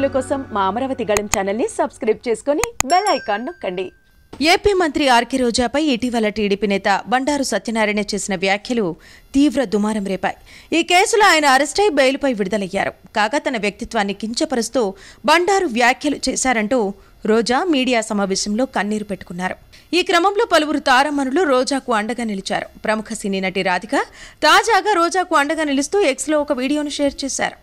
వీడియోల కోసం మా అమరావతి గళం ఛానల్ని సబ్స్క్రైబ్ చేసుకుని బెల్ ఐకాన్ నొక్కండి ఏపీ మంత్రి ఆర్కే రోజాపై ఇటీవల టీడీపీ నేత బండారు సత్యనారాయణ చేసిన వ్యాఖ్యలు తీవ్ర దుమారం రేపాయి ఈ కేసులో ఆయన అరెస్టై బెయిల్పై విడుదలయ్యారు కాగా తన వ్యక్తిత్వాన్ని కించపరుస్తూ బండారు వ్యాఖ్యలు చేశారంటూ రోజా మీడియా సమావేశంలో కన్నీరు పెట్టుకున్నారు ఈ క్రమంలో పలువురు తారామణులు రోజాకు అండగా నిలిచారు ప్రముఖ సినీ నటి రాధిక తాజాగా రోజాకు అండగా నిలుస్తూ ఎక్స్లో ఒక వీడియోను షేర్ చేశారు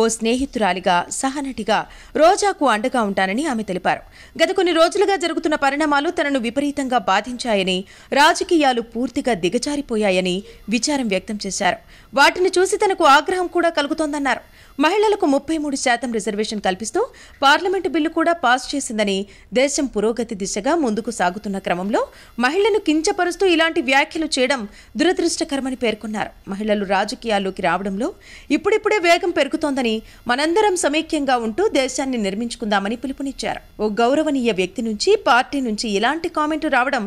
ఓ స్నేహితురాలిగా సహనటిగా రోజాకు అండగా ఉంటానని ఆమె తెలిపారు గత కొన్ని రోజులుగా జరుగుతున్న పరిణామాలు తనను విపరీతంగా బాధించాయని రాజకీయాలు పూర్తిగా దిగజారిపోయాయని విచారం వ్యక్తం చేశారు వాటిని చూసి తనకు ఆగ్రహం కూడా కలుగుతోందన్నారు మహిళలకు ముప్పై మూడు శాతం రిజర్వేషన్ కల్పిస్తూ పార్లమెంటు బిల్లు కూడా పాస్ చేసిందని దేశం పురోగతి దిశగా ముందుకు సాగుతున్న క్రమంలో మహిళను కించపరుస్తూ ఇలాంటి వ్యాఖ్యలు చేయడం దురదృష్టకరమని పేర్కొన్నారు మహిళలు రాజకీయాల్లోకి రావడంలో ఇప్పుడిప్పుడే వేగం పెరుగుతోందని మనందరం సమైక్యంగా ఉంటూ దేశాన్ని నిర్మించుకుందామని పిలుపునిచ్చారు ఓ గౌరవనీయ వ్యక్తి నుంచి పార్టీ నుంచి ఇలాంటి కామెంటు రావడం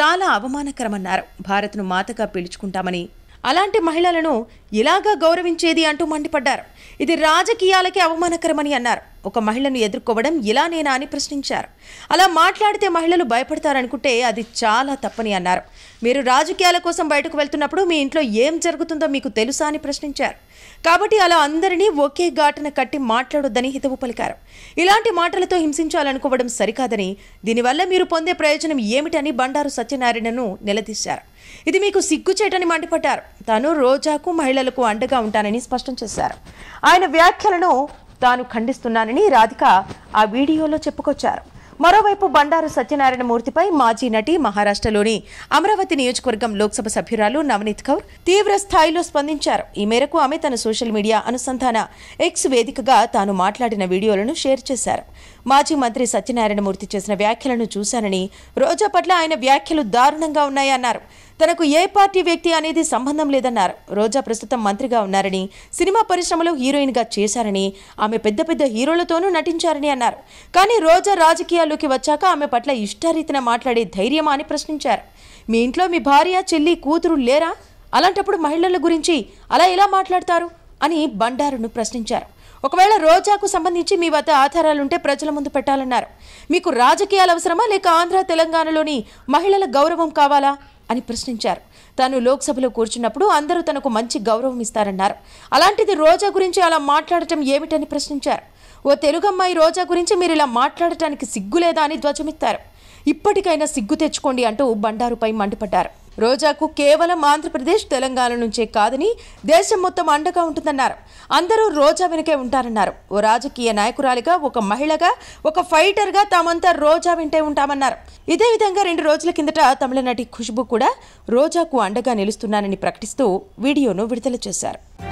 చాలా అవమానకరమన్నారు భారత్ను మాతగా పీల్చుకుంటామని అలాంటి మహిళలను ఇలాగా గౌరవించేది అంటూ మండిపడ్డారు ఇది రాజకీయాలకే అవమానకరమని అన్నారు ఒక మహిళను ఎదుర్కోవడం ఇలా నేనా అని ప్రశ్నించారు అలా మాట్లాడితే మహిళలు భయపడతారనుకుంటే అది చాలా తప్పని అన్నారు మీరు రాజకీయాల కోసం బయటకు వెళ్తున్నప్పుడు మీ ఇంట్లో ఏం జరుగుతుందో మీకు తెలుసా అని ప్రశ్నించారు కాబట్టి అలా అందరినీ ఒకే ఘాటన కట్టి మాట్లాడొద్దని హితవు పలికారు ఇలాంటి మాటలతో హింసించాలనుకోవడం సరికాదని దీనివల్ల మీరు పొందే ప్రయోజనం ఏమిటని బండారు సత్యనారాయణను నిలదీశారు ఇది మీకు సిగ్గుచేటని మండిపడ్డారు తాను రోజాకు మహిళలకు అండగా ఉంటానని స్పష్టం చేశారు ఆయన వ్యాఖ్యలను తాను ఖండిస్తున్నానని రాధిక ఆ వీడియోలో చెప్పుకొచ్చారు మరోవైపు బండారు సత్యనారాయణ మూర్తిపై మాజీ నటి మహారాష్ట్రలోని అమరావతి నియోజకవర్గం లోక్సభ సభ్యురాలు నవనీత్ కౌర్ తీవ్ర స్థాయిలో స్పందించారు ఈ మేరకు ఆమె తన సోషల్ మీడియా అనుసంధాన ఎక్స్ వేదికగా తాను మాట్లాడిన వీడియోలను షేర్ చేశారు మాజీ మంత్రి సత్యనారాయణ మూర్తి చేసిన వ్యాఖ్యలను చూశానని రోజా పట్ల ఆయన వ్యాఖ్యలు దారుణంగా ఉన్నాయన్నారు తనకు ఏ పార్టీ వ్యక్తి అనేది సంబంధం లేదన్నారు రోజా ప్రస్తుతం మంత్రిగా ఉన్నారని సినిమా పరిశ్రమలో హీరోయిన్గా చేశారని ఆమె పెద్ద పెద్ద హీరోలతోనూ నటించారని అన్నారు కానీ రోజా రాజకీయాల్లోకి వచ్చాక ఆమె పట్ల ఇష్టారీతిన మాట్లాడే ధైర్యమా అని ప్రశ్నించారు మీ ఇంట్లో మీ భార్య చెల్లి కూతురు లేరా అలాంటప్పుడు మహిళల గురించి అలా ఎలా మాట్లాడతారు అని బండారును ప్రశ్నించారు ఒకవేళ రోజాకు సంబంధించి మీ వద్ద ఆధారాలుంటే ప్రజల ముందు పెట్టాలన్నారు మీకు రాజకీయాలు అవసరమా లేక ఆంధ్ర తెలంగాణలోని మహిళల గౌరవం కావాలా అని ప్రశ్నించారు తాను లోక్సభలో కూర్చున్నప్పుడు అందరూ తనకు మంచి గౌరవం ఇస్తారన్నారు అలాంటిది రోజా గురించి అలా మాట్లాడటం ఏమిటని ప్రశ్నించారు ఓ తెలుగమ్మాయి రోజా గురించి మీరు ఇలా మాట్లాడటానికి సిగ్గులేదా అని ధ్వజమిత్తారు ఇప్పటికైనా సిగ్గు తెచ్చుకోండి అంటూ బండారుపై మండిపడ్డారు రోజాకు కేవలం ఆంధ్రప్రదేశ్ తెలంగాణ నుంచే కాదని దేశం మొత్తం అండగా ఉంటుందన్నారు అందరూ రోజా వెనుకే ఉంటారన్నారు ఓ రాజకీయ నాయకురాలిగా ఒక మహిళగా ఒక ఫైటర్గా తామంతా రోజా వింటే ఉంటామన్నారు ఇదే విధంగా రెండు రోజుల కిందట తమిళనాటి ఖుష్బు కూడా రోజాకు అండగా నిలుస్తున్నానని ప్రకటిస్తూ వీడియోను విడుదల చేశారు